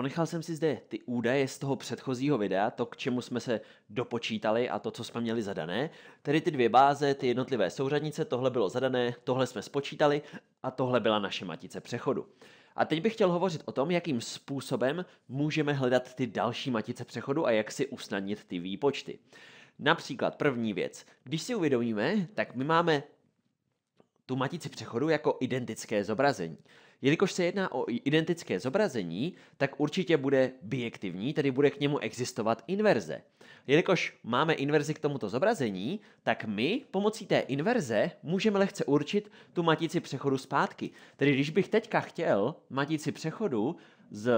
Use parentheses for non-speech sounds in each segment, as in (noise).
Ponechal jsem si zde ty údaje z toho předchozího videa, to, k čemu jsme se dopočítali a to, co jsme měli zadané. Tedy ty dvě báze, ty jednotlivé souřadnice, tohle bylo zadané, tohle jsme spočítali a tohle byla naše matice přechodu. A teď bych chtěl hovořit o tom, jakým způsobem můžeme hledat ty další matice přechodu a jak si usnadnit ty výpočty. Například první věc. Když si uvědomíme, tak my máme tu matici přechodu jako identické zobrazení. Jelikož se jedná o identické zobrazení, tak určitě bude bijektivní, tedy bude k němu existovat inverze. Jelikož máme inverzi k tomuto zobrazení, tak my pomocí té inverze můžeme lehce určit tu matici přechodu zpátky. Tedy když bych teďka chtěl matici přechodu z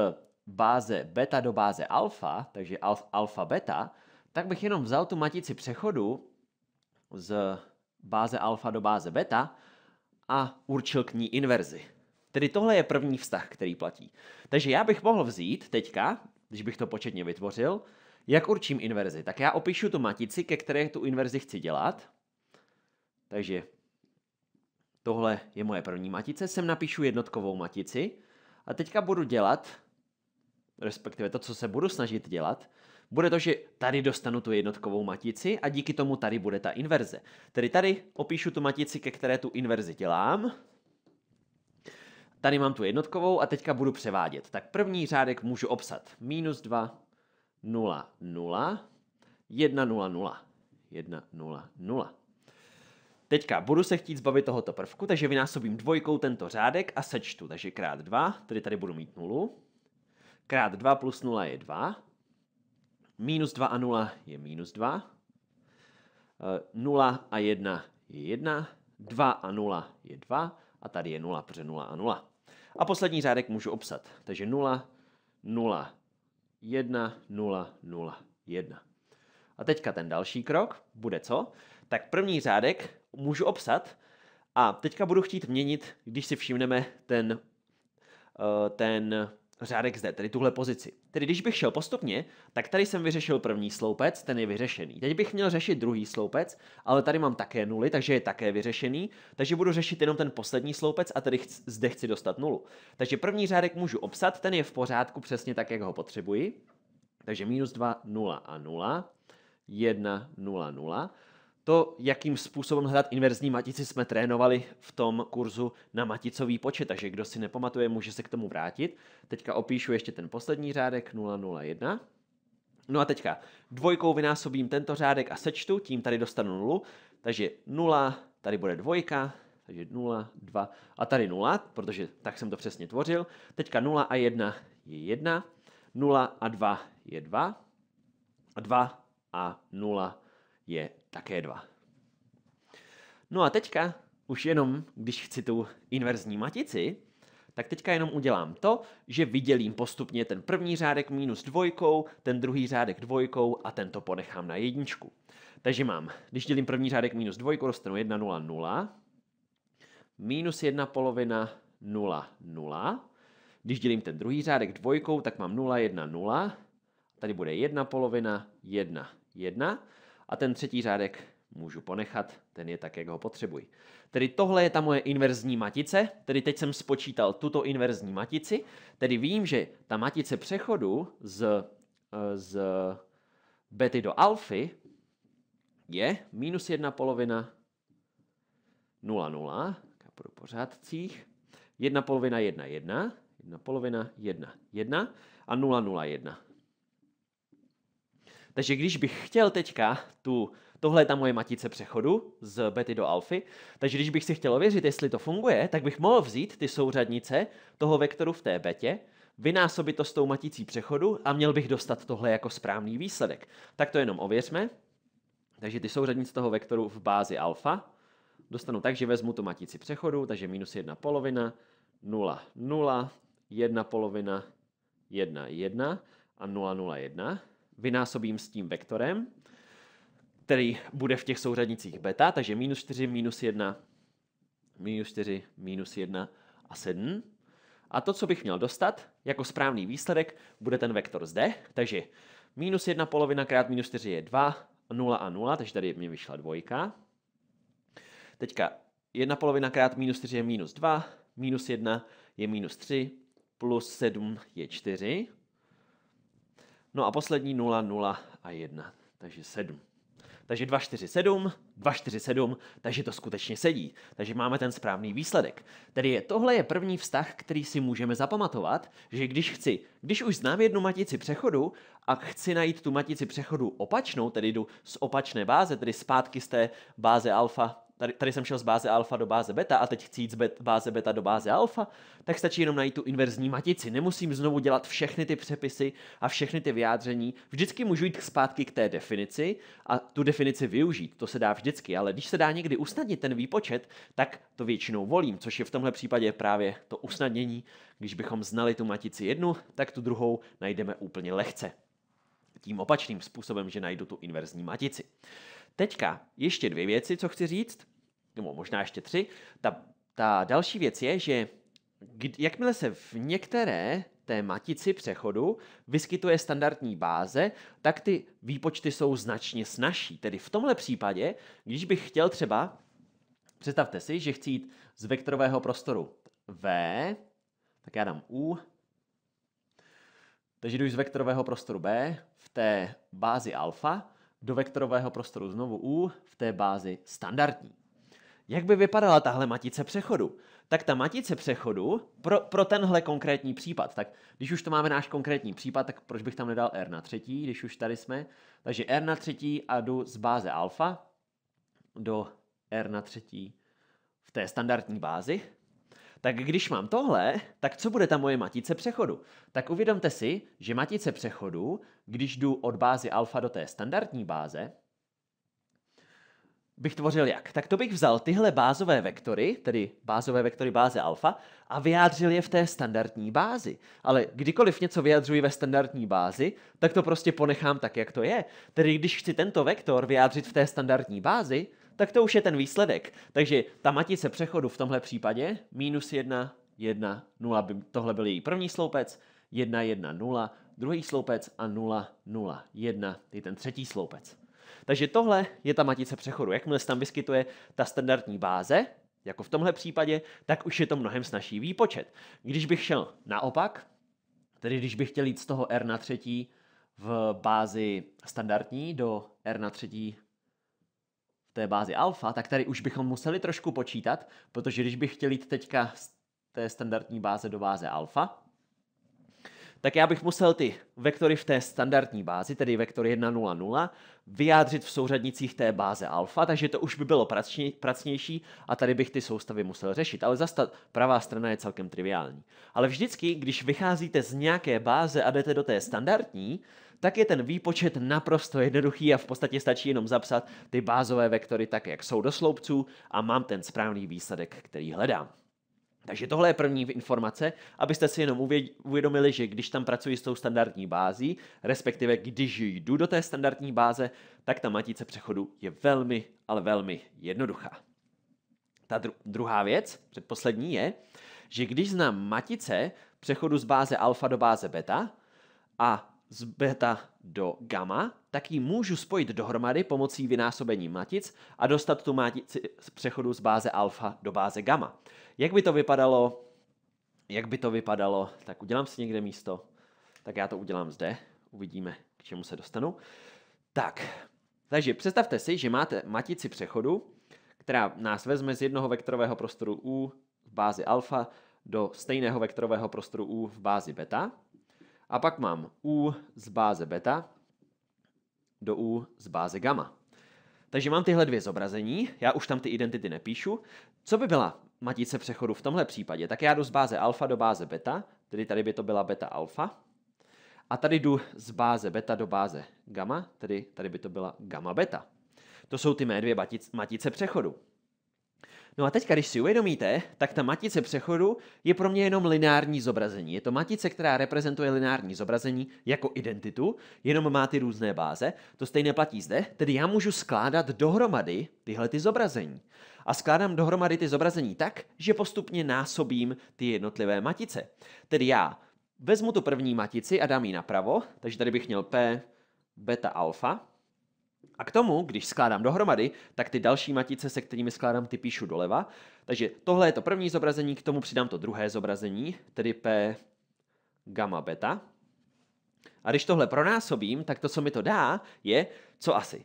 báze beta do báze alfa, takže alfa beta, tak bych jenom vzal tu matici přechodu z báze alfa do báze beta a určil k ní inverzi. Tedy tohle je první vztah, který platí. Takže já bych mohl vzít teďka, když bych to početně vytvořil, jak určím inverzi. Tak já opíšu tu matici, ke které tu inverzi chci dělat. Takže tohle je moje první matice, sem napíšu jednotkovou matici a teďka budu dělat, respektive to, co se budu snažit dělat, bude to, že tady dostanu tu jednotkovou matici a díky tomu tady bude ta inverze. Tedy tady opíšu tu matici, ke které tu inverzi dělám, Tady mám tu jednotkovou a teďka budu převádět. Tak první řádek můžu obsat. Minus 2, 0, 0, 1, 0, 0, 1, 0, 0. Teďka budu se chtít zbavit tohoto prvku, takže vynásobím dvojkou tento řádek a sečtu. Takže krát 2, tedy tady budu mít 0. Krát 2 plus 0 je 2. Minus 2 a 0 je minus 2. 0 eh, a 1 je 1. 2 a 0 je 2. A tady je 0, protože 0 a 0. A poslední řádek můžu obsat. Takže 0, 0, 1, 0, 0, 1. A teďka ten další krok bude co? Tak první řádek můžu obsat a teďka budu chtít měnit, když si všimneme ten, eh, ten řádek zde, tedy tuhle pozici. Tedy když bych šel postupně, tak tady jsem vyřešil první sloupec, ten je vyřešený. Teď bych měl řešit druhý sloupec, ale tady mám také nuly, takže je také vyřešený, takže budu řešit jenom ten poslední sloupec a tedy chci zde chci dostat nulu. Takže první řádek můžu obsat, ten je v pořádku přesně tak, jak ho potřebuji. Takže minus 2, 0 a 0, 1, 0, 0. To, jakým způsobem hledat inverzní matici, jsme trénovali v tom kurzu na maticový počet, takže kdo si nepamatuje, může se k tomu vrátit. Teďka opíšu ještě ten poslední řádek 001. No a teďka dvojkou vynásobím tento řádek a sečtu, tím tady dostanu nulu, takže 0, tady bude dvojka, takže 0, 2 a tady 0, protože tak jsem to přesně tvořil. Teďka 0 a 1 je 1, 0 a 2 je 2 a 2 a 0 je také dva. No a teďka už jenom, když chci tu inverzní matici, tak teďka jenom udělám to, že vydělím postupně ten první řádek minus dvojkou, ten druhý řádek dvojkou a tento ponechám na jedničku. Takže mám, když dělím první řádek minus dvojkou, dostanu 1, 0, 0, minus 1 polovina 0, 0. Když dělím ten druhý řádek dvojkou, tak mám 0, 1, 0. Tady bude 1 polovina 1, 1 a ten třetí řádek můžu ponechat, ten je tak, jak ho potřebuji. Tedy tohle je ta moje inverzní matice, tedy teď jsem spočítal tuto inverzní matici, tedy vím, že ta matice přechodu z, eh, z bety do alfy je minus jedna polovina 0, 0, já půjdu po řádcích, jedna polovina 1, 1, jedna polovina 1, 1 a 0, 0, 1. Takže když bych chtěl teďka tu, tohle je ta moje matice přechodu z bety do alfy, takže když bych si chtěl ověřit, jestli to funguje, tak bych mohl vzít ty souřadnice toho vektoru v té betě, vynásobit to s tou maticí přechodu a měl bych dostat tohle jako správný výsledek. Tak to jenom ověřme. Takže ty souřadnice toho vektoru v bázi alfa dostanu tak, že vezmu tu matici přechodu, takže minus jedna polovina, 0, 0, 1 polovina, 1, 1 a 0, 0, 1 vynásobím s tím vektorem, který bude v těch souřadnicích beta, takže minus 4, minus 1, minus 4, minus 1 a 7. A to, co bych měl dostat jako správný výsledek, bude ten vektor zde, takže minus 1 polovina krát minus 4 je 2, 0 a 0, takže tady mi vyšla dvojka. Teďka 1 polovina krát minus 4 je minus 2, minus 1 je minus 3, plus 7 je 4. No a poslední 0, 0 a 1, takže 7. Takže 2, 2, 4, 7, 4, 7, takže to skutečně sedí. Takže máme ten správný výsledek. Tedy je, tohle je první vztah, který si můžeme zapamatovat, že když chci, když už znám jednu matici přechodu a chci najít tu matici přechodu opačnou, tedy jdu z opačné báze, tedy zpátky z té báze alfa tady, tady jsem šel z báze alfa do báze beta a teď chci jít z bet, báze beta do báze alfa, tak stačí jenom najít tu inverzní matici. Nemusím znovu dělat všechny ty přepisy a všechny ty vyjádření. Vždycky můžu jít zpátky k té definici a tu definici využít. To se dá vždycky, ale když se dá někdy usnadnit ten výpočet, tak to většinou volím, což je v tomhle případě právě to usnadnění. Když bychom znali tu matici jednu, tak tu druhou najdeme úplně lehce. Tím opačným způsobem, že najdu tu inverzní matici. Teďka ještě dvě věci, co chci říct, nebo možná ještě tři. Ta, ta další věc je, že kdy, jakmile se v některé té matici přechodu vyskytuje standardní báze, tak ty výpočty jsou značně snažší. Tedy v tomhle případě, když bych chtěl třeba, představte si, že chci jít z vektorového prostoru V, tak já dám U, takže jdu z vektorového prostoru B v té bázi alfa do vektorového prostoru znovu U v té bázi standardní. Jak by vypadala tahle matice přechodu? Tak ta matice přechodu pro, pro tenhle konkrétní případ, tak když už to máme náš konkrétní případ, tak proč bych tam nedal R na třetí, když už tady jsme? Takže R na třetí a jdu z báze alfa do R na třetí v té standardní bázi, tak když mám tohle, tak co bude ta moje matice přechodu? Tak uvědomte si, že matice přechodu, když jdu od bázy alfa do té standardní báze, bych tvořil jak? Tak to bych vzal tyhle bázové vektory, tedy bázové vektory báze alfa, a vyjádřil je v té standardní bázi. Ale kdykoliv něco vyjadřuji ve standardní bázi, tak to prostě ponechám tak, jak to je. Tedy když chci tento vektor vyjádřit v té standardní bázi, tak to už je ten výsledek. Takže ta matice přechodu v tomhle případě, minus 1, 1, 0, by, tohle byl její první sloupec, 1, 1, 0, druhý sloupec a 0, 0, 1 je ten třetí sloupec. Takže tohle je ta matice přechodu. Jakmile se tam vyskytuje ta standardní báze, jako v tomhle případě, tak už je to mnohem snažší výpočet. Když bych šel naopak, tedy když bych chtěl jít z toho R na třetí v bázi standardní do R na třetí té bázi alfa, tak tady už bychom museli trošku počítat, protože když bych chtěl jít teďka z té standardní báze do báze alfa, tak já bych musel ty vektory v té standardní bázi, tedy vektor 1, 0, 0, vyjádřit v souřadnicích té báze alfa, takže to už by bylo pracnější a tady bych ty soustavy musel řešit. Ale zase ta pravá strana je celkem triviální. Ale vždycky, když vycházíte z nějaké báze a jdete do té standardní, tak je ten výpočet naprosto jednoduchý a v podstatě stačí jenom zapsat ty bázové vektory tak, jak jsou do sloupců a mám ten správný výsledek, který hledám. Takže tohle je první informace, abyste si jenom uvědomili, že když tam pracuji s tou standardní bází, respektive když jdu do té standardní báze, tak ta matice přechodu je velmi, ale velmi jednoduchá. Ta dru- druhá věc, předposlední, je, že když znám matice přechodu z báze alfa do báze beta a z beta do gamma, tak ji můžu spojit dohromady pomocí vynásobení matic a dostat tu matici z přechodu z báze alfa do báze gamma. Jak by to vypadalo? Jak by to vypadalo? Tak udělám si někde místo. Tak já to udělám zde. Uvidíme, k čemu se dostanu. Tak, takže představte si, že máte matici přechodu, která nás vezme z jednoho vektorového prostoru U v bázi alfa do stejného vektorového prostoru U v bázi beta. A pak mám U z báze beta do U z báze gamma. Takže mám tyhle dvě zobrazení, já už tam ty identity nepíšu. Co by byla matice přechodu v tomhle případě? Tak já jdu z báze alfa do báze beta, tedy tady by to byla beta alfa. A tady jdu z báze beta do báze gamma, tedy tady by to byla gamma beta. To jsou ty mé dvě matice přechodu. No a teďka, když si uvědomíte, tak ta matice přechodu je pro mě jenom lineární zobrazení. Je to matice, která reprezentuje lineární zobrazení jako identitu, jenom má ty různé báze. To stejné platí zde, tedy já můžu skládat dohromady tyhle ty zobrazení. A skládám dohromady ty zobrazení tak, že postupně násobím ty jednotlivé matice. Tedy já vezmu tu první matici a dám ji napravo, takže tady bych měl P, beta, alfa, a k tomu, když skládám dohromady, tak ty další matice, se kterými skládám, ty píšu doleva. Takže tohle je to první zobrazení, k tomu přidám to druhé zobrazení, tedy P gamma beta. A když tohle pronásobím, tak to, co mi to dá, je, co asi.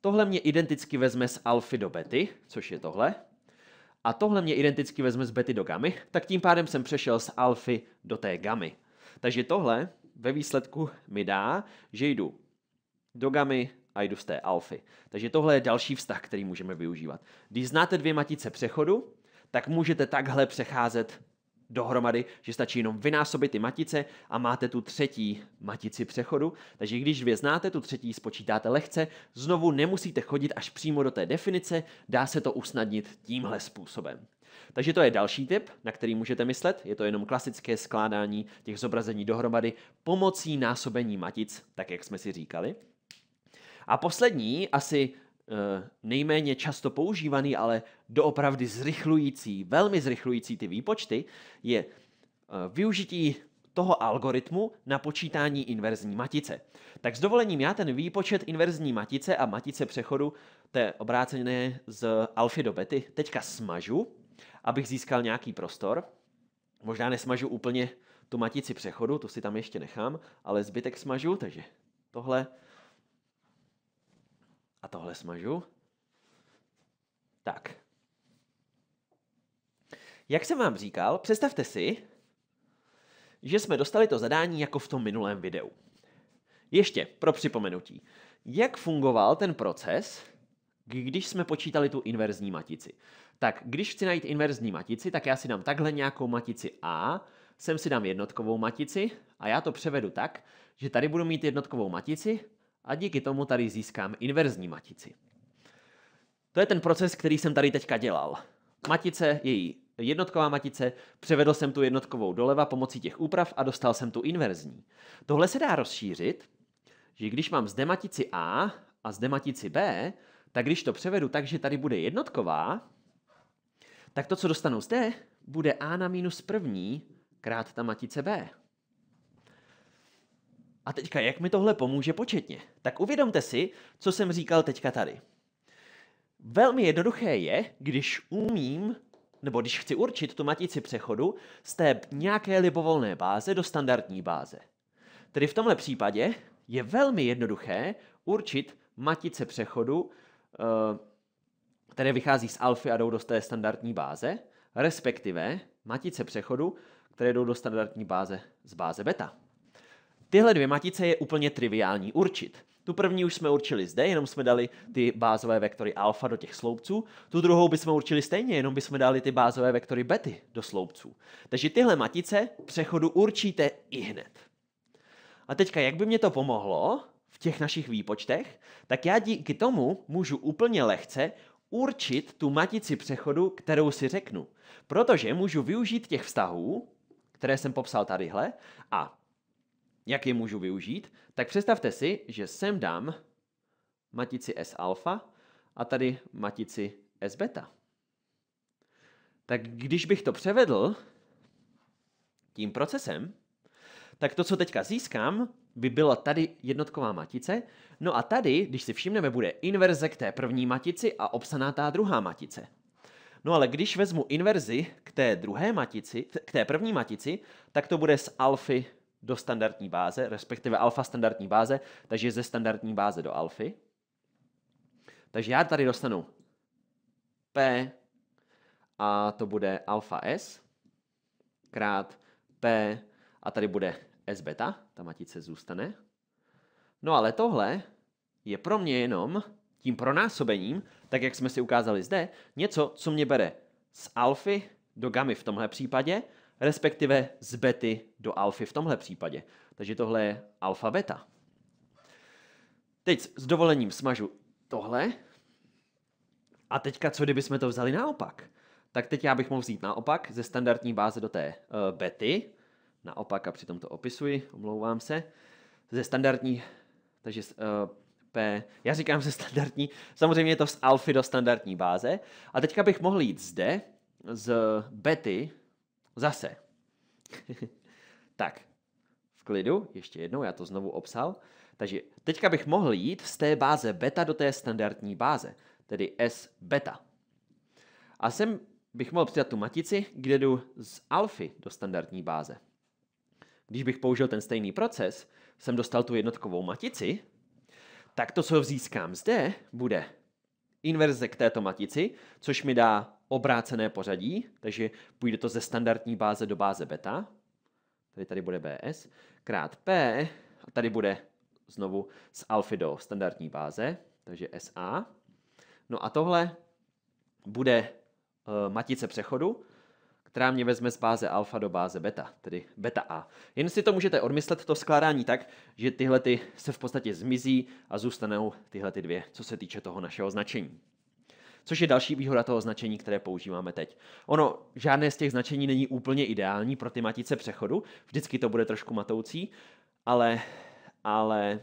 Tohle mě identicky vezme z alfy do bety, což je tohle. A tohle mě identicky vezme z bety do gamy, tak tím pádem jsem přešel z alfy do té gamy. Takže tohle ve výsledku mi dá, že jdu do gamy a jdu z té alfy. Takže tohle je další vztah, který můžeme využívat. Když znáte dvě matice přechodu, tak můžete takhle přecházet dohromady, že stačí jenom vynásobit ty matice a máte tu třetí matici přechodu. Takže když dvě znáte, tu třetí spočítáte lehce, znovu nemusíte chodit až přímo do té definice, dá se to usnadnit tímhle způsobem. Takže to je další tip, na který můžete myslet. Je to jenom klasické skládání těch zobrazení dohromady pomocí násobení matic, tak jak jsme si říkali. A poslední, asi eh, nejméně často používaný, ale doopravdy zrychlující, velmi zrychlující ty výpočty, je eh, využití toho algoritmu na počítání inverzní matice. Tak s dovolením já ten výpočet inverzní matice a matice přechodu té obrácené z alfy do bety teďka smažu, abych získal nějaký prostor. Možná nesmažu úplně tu matici přechodu, tu si tam ještě nechám, ale zbytek smažu, takže tohle a tohle smažu. Tak. Jak jsem vám říkal, představte si, že jsme dostali to zadání jako v tom minulém videu. Ještě pro připomenutí. Jak fungoval ten proces, když jsme počítali tu inverzní matici? Tak když chci najít inverzní matici, tak já si dám takhle nějakou matici A, sem si dám jednotkovou matici a já to převedu tak, že tady budu mít jednotkovou matici a díky tomu tady získám inverzní matici. To je ten proces, který jsem tady teďka dělal. Matice, její jednotková matice, převedl jsem tu jednotkovou doleva pomocí těch úprav a dostal jsem tu inverzní. Tohle se dá rozšířit, že když mám zde matici A a zde matici B, tak když to převedu tak, že tady bude jednotková, tak to, co dostanu zde, bude A na minus první krát ta matice B. A teďka, jak mi tohle pomůže početně? Tak uvědomte si, co jsem říkal teďka tady. Velmi jednoduché je, když umím, nebo když chci určit tu matici přechodu z té nějaké libovolné báze do standardní báze. Tedy v tomhle případě je velmi jednoduché určit matice přechodu, eh, které vychází z alfy a jdou do té standardní báze, respektive matice přechodu, které jdou do standardní báze z báze beta. Tyhle dvě matice je úplně triviální určit. Tu první už jsme určili zde, jenom jsme dali ty bázové vektory alfa do těch sloupců. Tu druhou bychom určili stejně, jenom bychom dali ty bázové vektory bety do sloupců. Takže tyhle matice přechodu určíte i hned. A teďka, jak by mě to pomohlo v těch našich výpočtech, tak já díky tomu můžu úplně lehce určit tu matici přechodu, kterou si řeknu. Protože můžu využít těch vztahů, které jsem popsal tadyhle, a jak je můžu využít? Tak představte si, že sem dám matici S alfa a tady matici S beta. Tak když bych to převedl tím procesem, tak to, co teďka získám, by byla tady jednotková matice. No a tady, když si všimneme, bude inverze k té první matici a obsaná ta druhá matice. No ale když vezmu inverzi k té druhé matici, k té první matici, tak to bude z alfy do standardní báze, respektive alfa standardní báze, takže ze standardní báze do alfy. Takže já tady dostanu P a to bude alfa S krát P a tady bude S beta, ta matice zůstane. No ale tohle je pro mě jenom tím pronásobením, tak jak jsme si ukázali zde, něco, co mě bere z alfy do gamy v tomhle případě respektive z bety do alfy v tomhle případě. Takže tohle je alfa beta. Teď s dovolením smažu tohle. A teďka, co kdybychom to vzali naopak? Tak teď já bych mohl vzít naopak ze standardní báze do té e, bety. Naopak a přitom to opisuji, omlouvám se. Ze standardní, takže e, P, já říkám ze standardní, samozřejmě je to z alfy do standardní báze. A teďka bych mohl jít zde z bety Zase. (laughs) tak, v klidu, ještě jednou, já to znovu obsal. Takže teďka bych mohl jít z té báze beta do té standardní báze, tedy S beta. A sem bych mohl přidat tu matici, kde jdu z alfy do standardní báze. Když bych použil ten stejný proces, jsem dostal tu jednotkovou matici, tak to, co získám zde, bude inverze k této matici, což mi dá obrácené pořadí, takže půjde to ze standardní báze do báze beta. Tady tady bude BS, krát P, a tady bude znovu z alfy do standardní báze, takže SA. No a tohle bude e, matice přechodu, která mě vezme z báze alfa do báze beta, tedy beta A. Jen si to můžete odmyslet, to skládání tak, že tyhle ty se v podstatě zmizí a zůstanou tyhle ty dvě, co se týče toho našeho značení což je další výhoda toho značení, které používáme teď. Ono, žádné z těch značení není úplně ideální pro ty matice přechodu, vždycky to bude trošku matoucí, ale, ale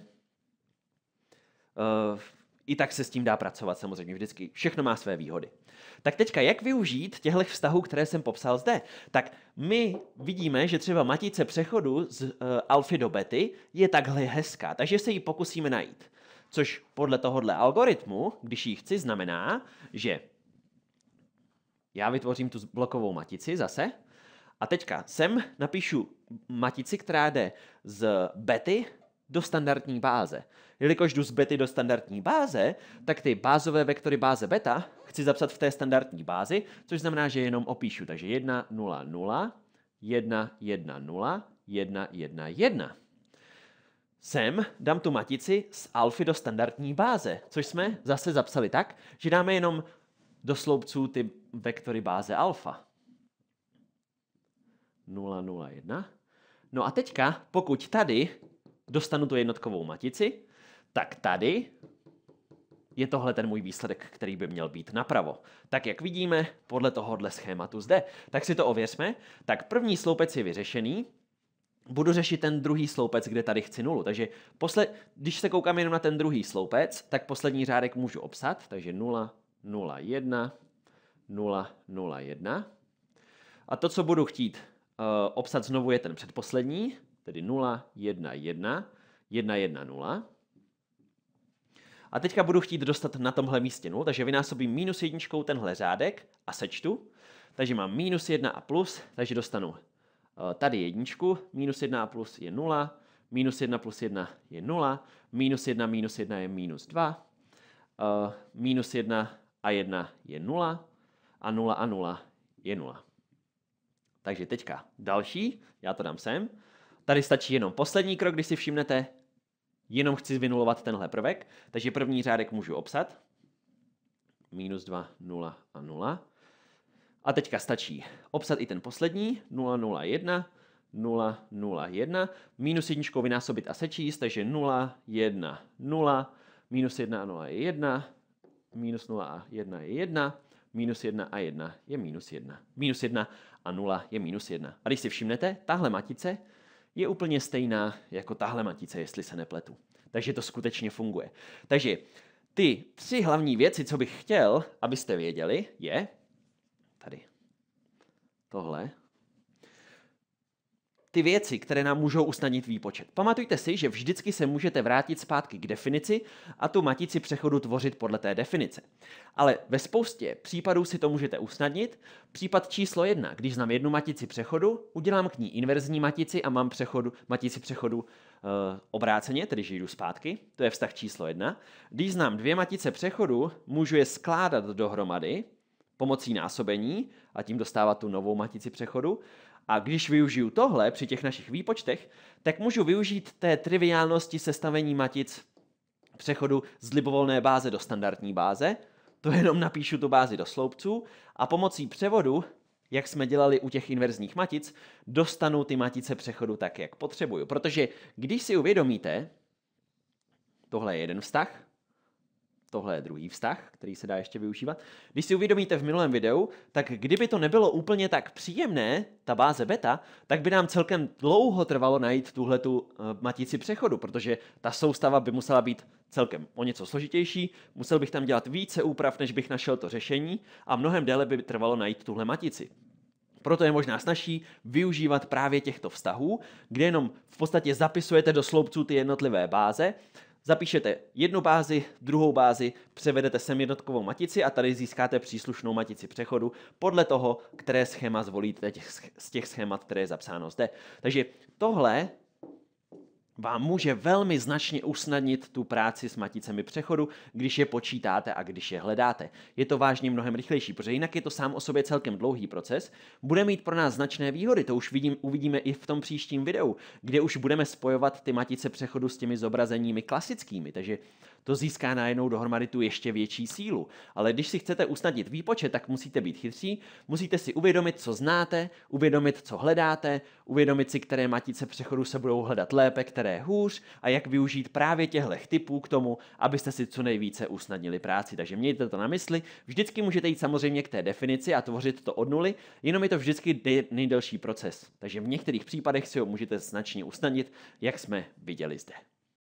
uh, i tak se s tím dá pracovat samozřejmě vždycky. Všechno má své výhody. Tak teďka, jak využít těchto vztahů, které jsem popsal zde? Tak my vidíme, že třeba matice přechodu z uh, alfy do bety je takhle hezká, takže se ji pokusíme najít. Což podle tohohle algoritmu, když ji chci, znamená, že já vytvořím tu blokovou matici zase a teďka sem napíšu matici, která jde z bety do standardní báze. Jelikož jdu z bety do standardní báze, tak ty bázové vektory báze beta chci zapsat v té standardní bázi, což znamená, že jenom opíšu. Takže 1, 0, 0, 1, 1, 0, 1, 1, 1. Sem dám tu matici z alfy do standardní báze, což jsme zase zapsali tak, že dáme jenom do sloupců ty vektory báze alfa. 0, 0, 1. No a teďka, pokud tady dostanu tu jednotkovou matici, tak tady je tohle ten můj výsledek, který by měl být napravo. Tak jak vidíme, podle tohohle schématu zde. Tak si to ověřme. Tak první sloupec je vyřešený, budu řešit ten druhý sloupec, kde tady chci nulu. Takže posled, když se koukám jenom na ten druhý sloupec, tak poslední řádek můžu obsat, takže 0, 0, 1, 0, 0, 1. A to, co budu chtít uh, eh, obsat znovu, je ten předposlední, tedy 0, 1, 1, 1, 1, 0. A teďka budu chtít dostat na tomhle místě 0, takže vynásobím minus jedničkou tenhle řádek a sečtu. Takže mám minus 1 a plus, takže dostanu eh, tady jedničku, minus 1 a plus je 0, minus 1 plus 1 je 0, minus 1 minus 1 je minus 2, eh, minus 1 a 1 je 0 a 0 a 0 je 0. Takže teďka další, já to dám sem, Tady stačí jenom poslední krok, když si všimnete, jenom chci vynulovat tenhle prvek, takže první řádek můžu obsat. Minus 2, 0 a 0. A teďka stačí obsat i ten poslední, 0, 0, 1, 0, 0, 1, minus jedničkou vynásobit a sečíst, takže 0, 1, 0, minus 1 a 0 je 1, minus 0 a 1 je 1, minus 1 a 1 je minus 1, minus 1 a 0 je minus 1. A když si všimnete, tahle matice je úplně stejná jako tahle matice, jestli se nepletu. Takže to skutečně funguje. Takže ty tři hlavní věci, co bych chtěl, abyste věděli, je tady tohle ty věci, které nám můžou usnadnit výpočet. Pamatujte si, že vždycky se můžete vrátit zpátky k definici a tu matici přechodu tvořit podle té definice. Ale ve spoustě případů si to můžete usnadnit. Případ číslo jedna, když znám jednu matici přechodu, udělám k ní inverzní matici a mám přechodu, matici přechodu e, obráceně, tedy že jdu zpátky, to je vztah číslo jedna. Když znám dvě matice přechodu, můžu je skládat dohromady, pomocí násobení a tím dostávat tu novou matici přechodu. A když využiju tohle při těch našich výpočtech, tak můžu využít té triviálnosti sestavení matic přechodu z libovolné báze do standardní báze, to jenom napíšu tu bázi do sloupců a pomocí převodu, jak jsme dělali u těch inverzních matic, dostanu ty matice přechodu tak, jak potřebuju. Protože když si uvědomíte, tohle je jeden vztah, Tohle je druhý vztah, který se dá ještě využívat. Když si uvědomíte v minulém videu, tak kdyby to nebylo úplně tak příjemné, ta báze beta, tak by nám celkem dlouho trvalo najít tuhle tu eh, matici přechodu, protože ta soustava by musela být celkem o něco složitější, musel bych tam dělat více úprav, než bych našel to řešení a mnohem déle by trvalo najít tuhle matici. Proto je možná snažší využívat právě těchto vztahů, kde jenom v podstatě zapisujete do sloupců ty jednotlivé báze, Zapíšete jednu bázi, druhou bázi, převedete sem jednotkovou matici a tady získáte příslušnou matici přechodu podle toho, které schéma zvolíte z těch schémat, které je zapsáno zde. Takže tohle vám může velmi značně usnadnit tu práci s maticemi přechodu, když je počítáte a když je hledáte. Je to vážně mnohem rychlejší, protože jinak je to sám o sobě celkem dlouhý proces. Bude mít pro nás značné výhody, to už vidím, uvidíme i v tom příštím videu, kde už budeme spojovat ty matice přechodu s těmi zobrazeními klasickými. Takže to získá najednou dohromady tu ještě větší sílu. Ale když si chcete usnadnit výpočet, tak musíte být chytří, musíte si uvědomit, co znáte, uvědomit, co hledáte, uvědomit si, které matice přechodu se budou hledat lépe, které hůř a jak využít právě těchto typů k tomu, abyste si co nejvíce usnadnili práci. Takže mějte to na mysli. Vždycky můžete jít samozřejmě k té definici a tvořit to od nuly, jenom je to vždycky nejdelší proces. Takže v některých případech si ho můžete značně usnadnit, jak jsme viděli zde.